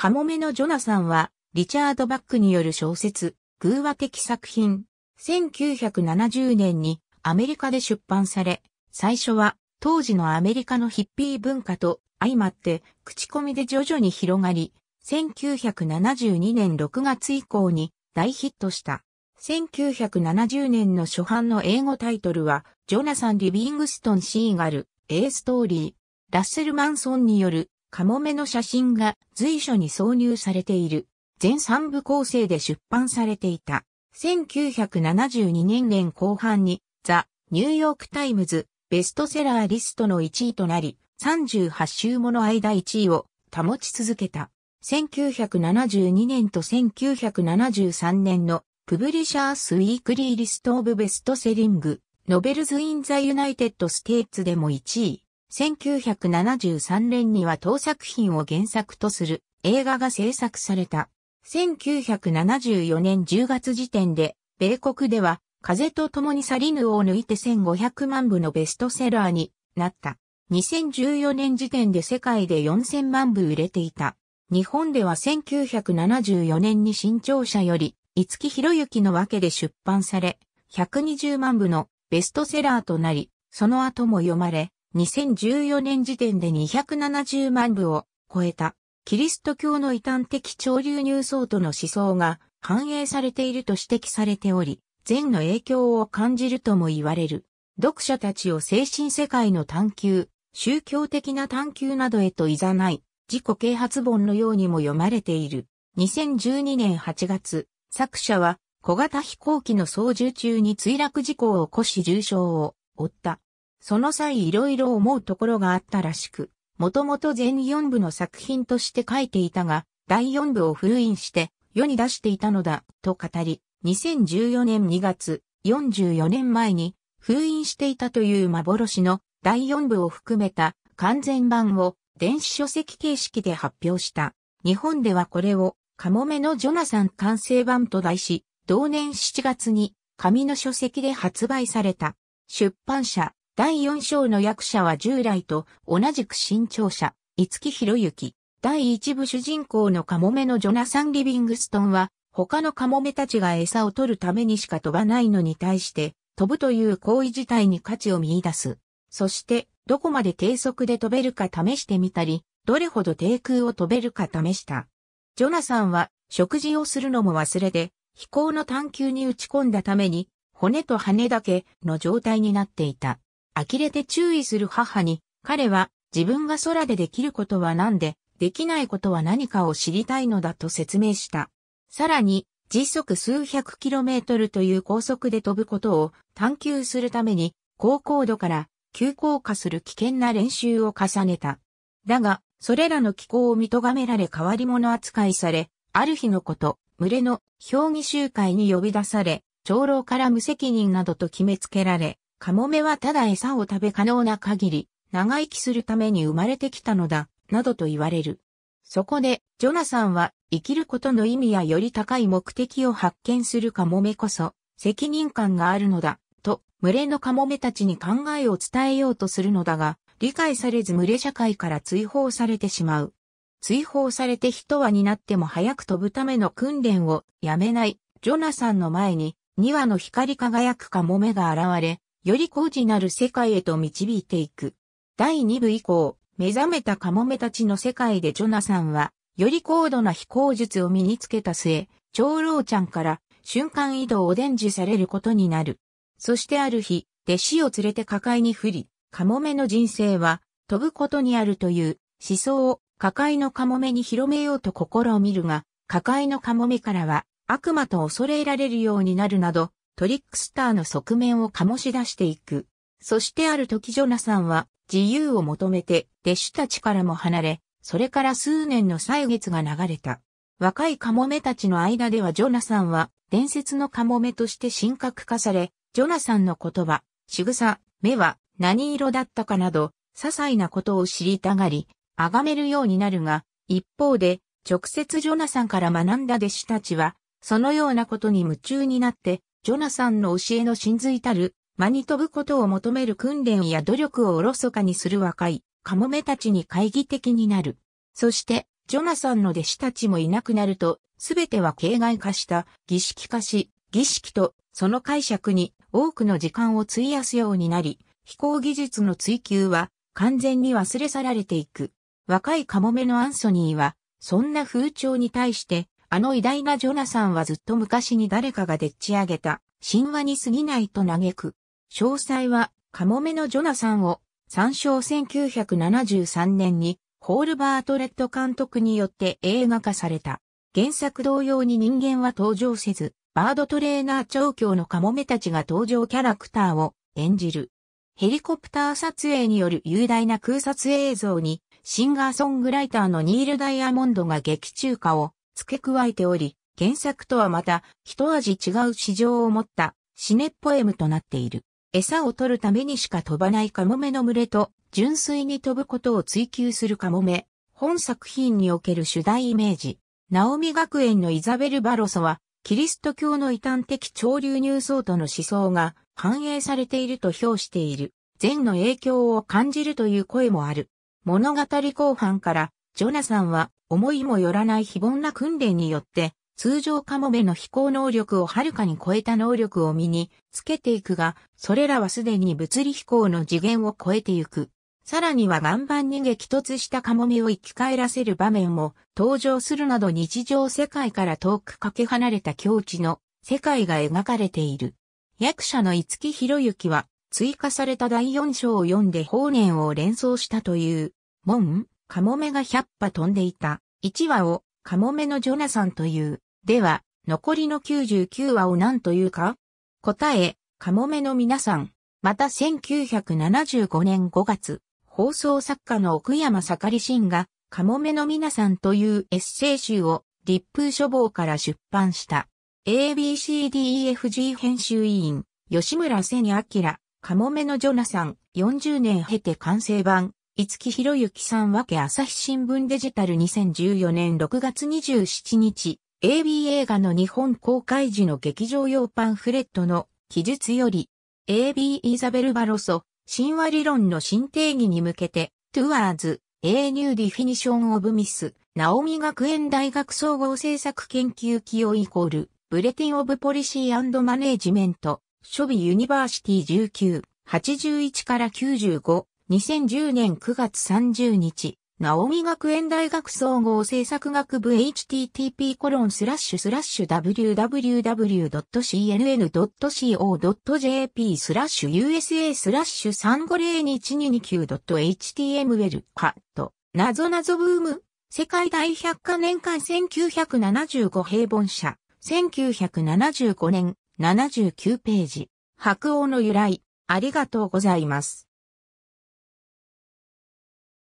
カモメのジョナサンは、リチャード・バックによる小説、偶話的作品、1970年にアメリカで出版され、最初は当時のアメリカのヒッピー文化と相まって口コミで徐々に広がり、1972年6月以降に大ヒットした。1970年の初版の英語タイトルは、ジョナサン・リビングストン・シーガル、A ストーリー、ラッセル・マンソンによるカモメの写真が随所に挿入されている。全三部構成で出版されていた。1972年年後半にザ・ニューヨークタイムズベストセラーリストの1位となり、38週もの間1位を保ち続けた。1972年と1973年のプブリシャースウィークリーリストオブベストセリング、ノベルズ・イン・ザ・ユナイテッド・ステーツでも1位。1973年には当作品を原作とする映画が制作された。1974年10月時点で、米国では、風と共に去りぬを抜いて1500万部のベストセラーになった。2014年時点で世界で4000万部売れていた。日本では1974年に新潮社より、五木博之のわけで出版され、120万部のベストセラーとなり、その後も読まれ、2014年時点で270万部を超えた、キリスト教の異端的潮流入層との思想が反映されていると指摘されており、善の影響を感じるとも言われる。読者たちを精神世界の探求、宗教的な探求などへと誘い、自己啓発本のようにも読まれている。2012年8月、作者は小型飛行機の操縦中に墜落事故を起こし重傷を負った。その際いろいろ思うところがあったらしく、もともと全4部の作品として書いていたが、第4部を封印して世に出していたのだ、と語り、2014年2月、44年前に封印していたという幻の第4部を含めた完全版を電子書籍形式で発表した。日本ではこれをカモメのジョナサン完成版と題し、同年7月に紙の書籍で発売された。出版社、第4章の役者は従来と同じく新潮社、五木博之。第1部主人公のカモメのジョナサン・リビングストンは、他のカモメたちが餌を取るためにしか飛ばないのに対して、飛ぶという行為自体に価値を見出す。そして、どこまで低速で飛べるか試してみたり、どれほど低空を飛べるか試した。ジョナサンは、食事をするのも忘れて、飛行の探求に打ち込んだために、骨と羽だけの状態になっていた。呆れて注意する母に、彼は自分が空でできることは何で、できないことは何かを知りたいのだと説明した。さらに、時速数百キロメートルという高速で飛ぶことを探求するために、高高度から急降下する危険な練習を重ねた。だが、それらの機構を見とがめられ変わり者扱いされ、ある日のこと、群れの評議集会に呼び出され、長老から無責任などと決めつけられ、カモメはただ餌を食べ可能な限り、長生きするために生まれてきたのだ、などと言われる。そこで、ジョナサンは、生きることの意味やより高い目的を発見するカモメこそ、責任感があるのだ、と、群れのカモメたちに考えを伝えようとするのだが、理解されず群れ社会から追放されてしまう。追放されて一羽になっても早く飛ぶための訓練をやめない、ジョナサンの前に、2羽の光り輝くカモメが現れ、より高次なる世界へと導いていく。第2部以降、目覚めたカモメたちの世界でジョナサンは、より高度な飛行術を身につけた末、長老ちゃんから瞬間移動を伝授されることになる。そしてある日、弟子を連れて火海に降り、カモメの人生は飛ぶことにあるという思想を抱えのカモメに広めようと心を見るが、抱えのカモメからは悪魔と恐れられるようになるなど、トリックスターの側面を醸し出していく。そしてある時ジョナサンは自由を求めて弟子たちからも離れ、それから数年の歳月が流れた。若いカモメたちの間ではジョナサンは伝説のカモメとして神格化され、ジョナサンの言葉、仕草、目は何色だったかなど、些細なことを知りたがり、崇めるようになるが、一方で、直接ジョナサンから学んだ弟子たちは、そのようなことに夢中になって、ジョナサンの教えの真髄たる、間に飛ぶことを求める訓練や努力をおろそかにする若い、カモメたちに懐疑的になる。そして、ジョナサンの弟子たちもいなくなると、すべては形骸化した、儀式化し、儀式と、その解釈に多くの時間を費やすようになり、飛行技術の追求は完全に忘れ去られていく。若いカモメのアンソニーは、そんな風潮に対してあの偉大なジョナサンはずっと昔に誰かがでっち上げた神話に過ぎないと嘆く。詳細はカモメのジョナサンを参照1973年にホールバートレット監督によって映画化された。原作同様に人間は登場せず、バードトレーナー調教のカモメたちが登場キャラクターを演じる。ヘリコプター撮影による雄大な空撮映像に、シンガーソングライターのニール・ダイヤモンドが劇中歌を付け加えており、原作とはまた一味違う市場を持ったシネっポエムとなっている。餌を取るためにしか飛ばないカモメの群れと純粋に飛ぶことを追求するカモメ。本作品における主題イメージ。ナオミ学園のイザベル・バロソは、キリスト教の異端的潮流入層との思想が反映されていると評している。善の影響を感じるという声もある。物語後半からジョナサンは思いもよらない非凡な訓練によって、通常カモメの飛行能力をはるかに超えた能力を身につけていくが、それらはすでに物理飛行の次元を超えてゆく。さらには岩盤に激突したカモメを生き返らせる場面も登場するなど日常世界から遠くかけ離れた境地の世界が描かれている。役者の五木博之は追加された第4章を読んで法然を連想したという、んカモメが100羽飛んでいた。1羽をカモメのジョナサンという。では、残りの99羽を何というか答え、カモメの皆さん。また1975年5月、放送作家の奥山盛りンが、カモメの皆さんというエッセイ集を、立風書房から出版した。ABCDEFG 編集委員、吉村千明、カモメのジョナサン、40年経て完成版、五木博之さんわけ朝日新聞デジタル2014年6月27日、AB 映画の日本公開時の劇場用パンフレットの記述より、AB イザベル・バロソ、神話理論の新定義に向けて、トゥワーズ、A New Definition of Miss、ナオミ学園大学総合政策研究機をイコール、ブレティン・オブ・ポリシー・マネージメント、ョビ・ユニバーシティ19、81から95、2010年9月30日、ナオミ学園大学総合政策学部 http://www.cnn.co.jp コロンススララッッシシュュスラッシュ usa スラッシュ 35011229.html カット。なぞなぞブーム。世界大百科年間1975平凡社。1975年79ページ。白王の由来。ありがとうございます。